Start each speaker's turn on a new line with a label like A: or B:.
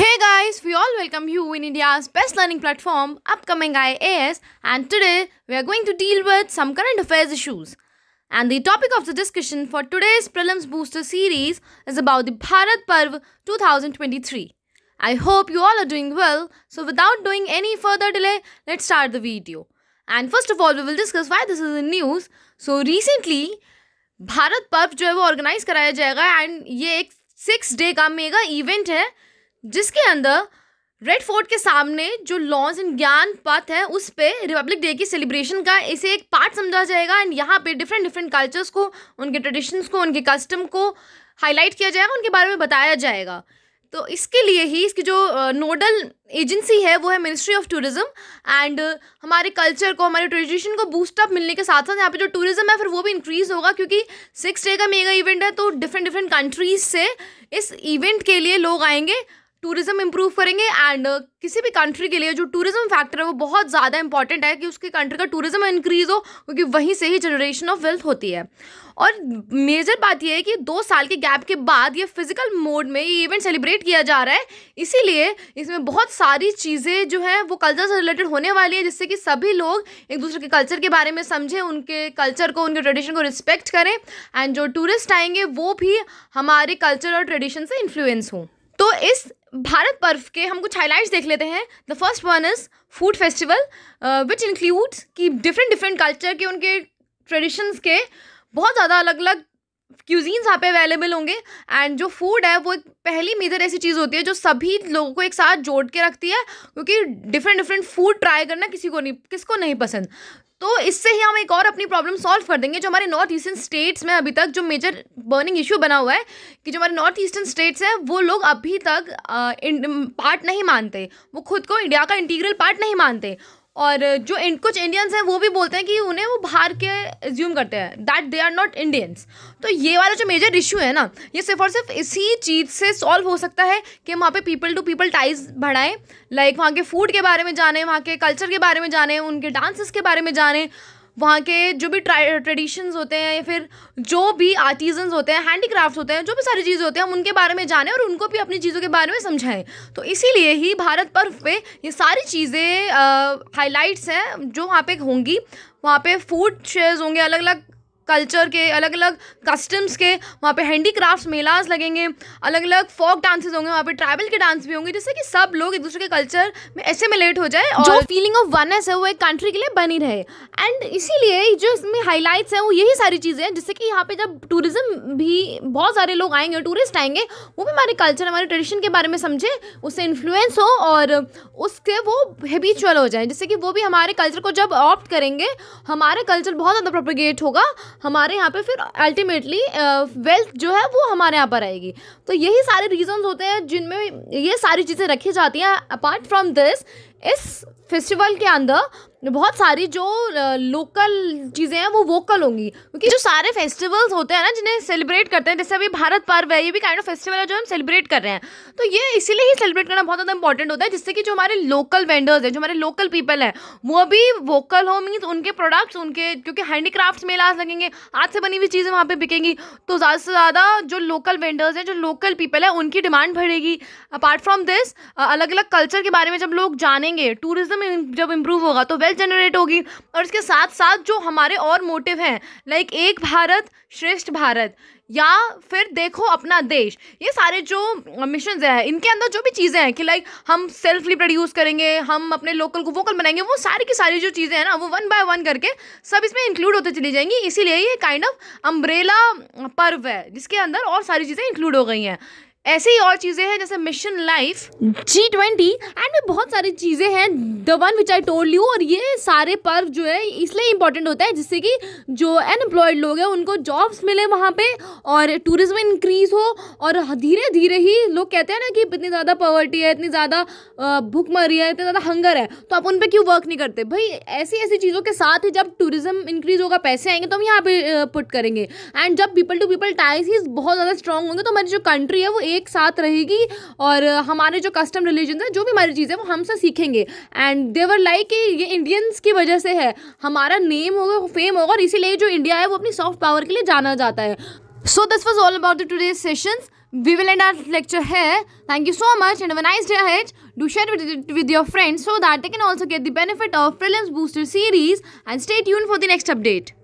A: Hey guys, we all welcome you in India's best learning platform, upcoming IAS, and today we are going to deal with some current affairs issues. And the topic of the discussion for today's prelims booster series is about the Bharat Parv 2023. I hope you all are doing well, so without doing any further delay, let's start the video. And first of all, we will discuss why this is in news. So recently, Bharat पर्व जो है वो organise कराया जाएगा and ये एक six day का जिसके अंदर रेड फोर्ट के सामने जो लॉन्स एंड ज्ञान पथ है उस पर रिपब्लिक डे की सेलिब्रेशन का इसे एक पार्ट समझा जाएगा एंड यहाँ पे डिफरेंट डिफरेंट कल्चर्स को उनके ट्रेडिशंस को उनके कस्टम को हाईलाइट किया जाएगा उनके बारे में बताया जाएगा तो इसके लिए ही इसकी जो नोडल एजेंसी है वो है मिनिस्ट्री ऑफ टूरिज्म एंड हमारे कल्चर को हमारे ट्रेडिशन को बूस्टअप मिलने के साथ साथ यहाँ पे जो टूरिज्म है फिर वो भी इंक्रीज़ होगा क्योंकि सिक्स डे का मेगा इवेंट है तो डिफरेंट डिफरेंट कंट्रीज से इस इवेंट के लिए लोग आएंगे टूरिज़्म इम्प्रूव करेंगे एंड uh, किसी भी कंट्री के लिए जो टूरिज़्म फैक्टर है वो बहुत ज़्यादा इंपॉर्टेंट है कि उसके कंट्री का टूरिज़्म इंक्रीज़ हो क्योंकि वहीं से ही जनरेशन ऑफ वेल्थ होती है और मेजर बात यह है कि दो साल के गैप के बाद ये फिज़िकल मोड में ये इवेंट सेलिब्रेट किया जा रहा है इसीलिए इसमें बहुत सारी चीज़ें जो है वो कल्चर से रिलेटेड होने वाली है जिससे कि सभी लोग एक दूसरे के कल्चर के बारे में समझें उनके कल्चर को उनके ट्रेडिशन को रिस्पेक्ट करें एंड जो टूरिस्ट आएंगे वो भी हमारे कल्चर और ट्रेडिशन से इन्फ्लुएंस हों तो इस भारत पर्व के हम कुछ हाईलाइट्स देख लेते हैं the first one is food festival which includes कि डिफरेंट डिफरेंट कल्चर के उनके ट्रेडिशंस के बहुत ज़्यादा अलग अलग क्यूजीन्स यहाँ पे अवेलेबल होंगे एंड जो फूड है वो एक पहली मेजर ऐसी चीज़ होती है जो सभी लोगों को एक साथ जोड़ के रखती है क्योंकि डिफरेंट डिफरेंट फूड ट्राई करना किसी को नहीं किसको नहीं पसंद तो इससे ही हम एक और अपनी प्रॉब्लम सॉल्व कर देंगे जो हमारे नॉर्थ ईस्टर्न स्टेट्स में अभी तक जो मेजर बर्निंग इशू बना हुआ है कि जो हमारे नॉर्थ ईस्टर्न स्टेट्स हैं वो लोग अभी तक पार्ट नहीं मानते वो खुद को इंडिया का इंटीग्रल पार्ट नहीं मानते और जो इन, कुछ इंडियंस हैं वो भी बोलते हैं कि उन्हें वो बाहर के एज्यूम करते हैं that they are not Indians तो ये वाला जो मेजर इशू है ना ये सिर्फ और सिर्फ इसी चीज़ से सॉल्व हो सकता है कि वहाँ पे पीपल टू पीपल टाइज बढ़ाएं लाइक वहाँ के फूड के बारे में जाने वहाँ के कल्चर के बारे में जाने उनके डांसेस के बारे में जाने वहाँ के जो भी ट्रेडिशंस होते हैं या फिर जो भी आर्टिजन होते हैं हैंडीक्राफ्ट होते हैं जो भी सारी चीज़ें होते हैं हम उनके बारे में जानें और उनको भी अपनी चीज़ों के बारे में समझाएं तो इसीलिए ही भारत पर्व पे ये सारी चीज़ें हाईलाइट्स हैं जो वहाँ पे होंगी वहाँ पे फूड शेयर्स होंगे अलग अलग कल्चर के अलग अलग कस्टम्स के वहाँ पे क्राफ्ट मेलाज लगेंगे अलग अलग फोक डांसेस होंगे वहाँ पे ट्राइबल के डांस भी होंगे जिससे कि सब लोग एक दूसरे के कल्चर में ऐसे में लेट हो जाए और जो फीलिंग ऑफ वननेस है वो एक कंट्री के लिए बनी रहे एंड इसीलिए जो इसमें हाईलाइट्स हैं वो यही सारी चीज़ें हैं जिससे कि यहाँ पे जब टूरिज्म भी बहुत सारे लोग आएंगे टूरिस्ट आएंगे वो भी हमारे कल्चर हमारे ट्रेडिशन के बारे में समझे उससे इन्फ्लुएंस हो और उसके वो हैबिचुअल हो जाए जिससे कि वो भी हमारे कल्चर को जब ऑप्ट करेंगे हमारा कल्चर बहुत ज़्यादा प्रोपोगेट होगा हमारे यहाँ पे फिर अल्टीमेटली वेल्थ जो है वो हमारे यहाँ पर आएगी तो यही सारे रीजंस होते हैं जिनमें ये सारी चीज़ें रखी जाती हैं अपार्ट फ्रॉम दिस इस फेस्टिवल के अंदर बहुत सारी जो लोकल चीज़ें हैं वो वोकल होंगी क्योंकि जो सारे फेस्टिवल्स होते हैं ना जिन्हें सेलिब्रेट करते हैं जैसे अभी भारत पर्व है ये भी काइंड ऑफ फेस्टिवल है जो हम सेलिब्रेट कर रहे हैं तो ये इसीलिए ही सेलिब्रेट करना बहुत ज़्यादा इंपॉर्टेंट होता है जिससे कि जो हमारे लोकल वेंडर्स हैं जो हमारे लोकल पीपल हैं वो भी वोकल हो मीन्स उनके प्रोडक्ट्स उनके क्योंकि हैंडीक्राफ्ट मेला आज लगेंगे हाथ से बनी हुई चीज़ें वहाँ पर बिकेंगी तो ज़्यादा से ज़्यादा जो लोकल वेंडर्स हैं जो लोकल पीपल है उनकी डिमांड बढ़ेगी अपार्ट फ्रॉम दिस अलग अलग कल्चर के बारे में जब लोग जानेंगे टूरिज्म जब इम्प्रूव होगा तो वेस्ट वेल्थ जनरेट होगी और इसके साथ साथ जो हमारे और मोटिव हैं लाइक एक भारत श्रेष्ठ भारत या फिर देखो अपना देश ये सारे जो मिशन हैं इनके अंदर जो भी चीज़ें हैं कि लाइक हम सेल्फली प्रोड्यूस करेंगे हम अपने लोकल को वोकल बनाएंगे वो सारी की सारी जो चीज़ें हैं ना वो वन बाय वन करके सब इसमें इंक्लूड होते चली जाएंगी इसीलिए ये काइंड ऑफ अम्ब्रेला पर्व है जिसके अंदर और सारी चीज़ें इंक्लूड हो गई हैं ऐसे ही और चीज़ें हैं जैसे mission life G twenty and में बहुत सारी चीज़ें हैं the one which I told you और ये सारे पर्व जो है इसलिए इंपॉर्टेंट होता है जिससे कि जो अनएम्प्लॉयड लोग हैं उनको जॉब्स मिले वहाँ पे और टूरिज्म इंक्रीज हो और धीरे धीरे ही लोग कहते हैं ना कि इतनी ज़्यादा पॉवर्टी है इतनी ज़्यादा भूखमरी है इतना ज़्यादा हंगर है तो आप उन पर क्यों वर्क नहीं करते भाई ऐसी ऐसी चीज़ों के साथ ही जब टूरिज्म इंक्रीज होगा पैसे आएंगे तो हम यहाँ पे पुट करेंगे एंड जब पीपल टू पीपल टाइज ही बहुत ज़्यादा स्ट्रांग होंगे तो हमारी जो कंट्री है वो एक साथ रहेगी और हमारे जो कस्टम रिलीजन है जो भी हमारी चीज़ है वो हमसे सीखेंगे एंड देवर लाइक कि ये इंडियंस की वजह से है हमारा नेम होगा फेम होगा और इसीलिए जो इंडिया है वो अपनी सॉफ्ट पावर के लिए जाना जाता है so this was all about the today session we will end our lecture है thank you so much and one eyes do share with your friends so that they can also get the benefit of film booster series and stay यून for the next update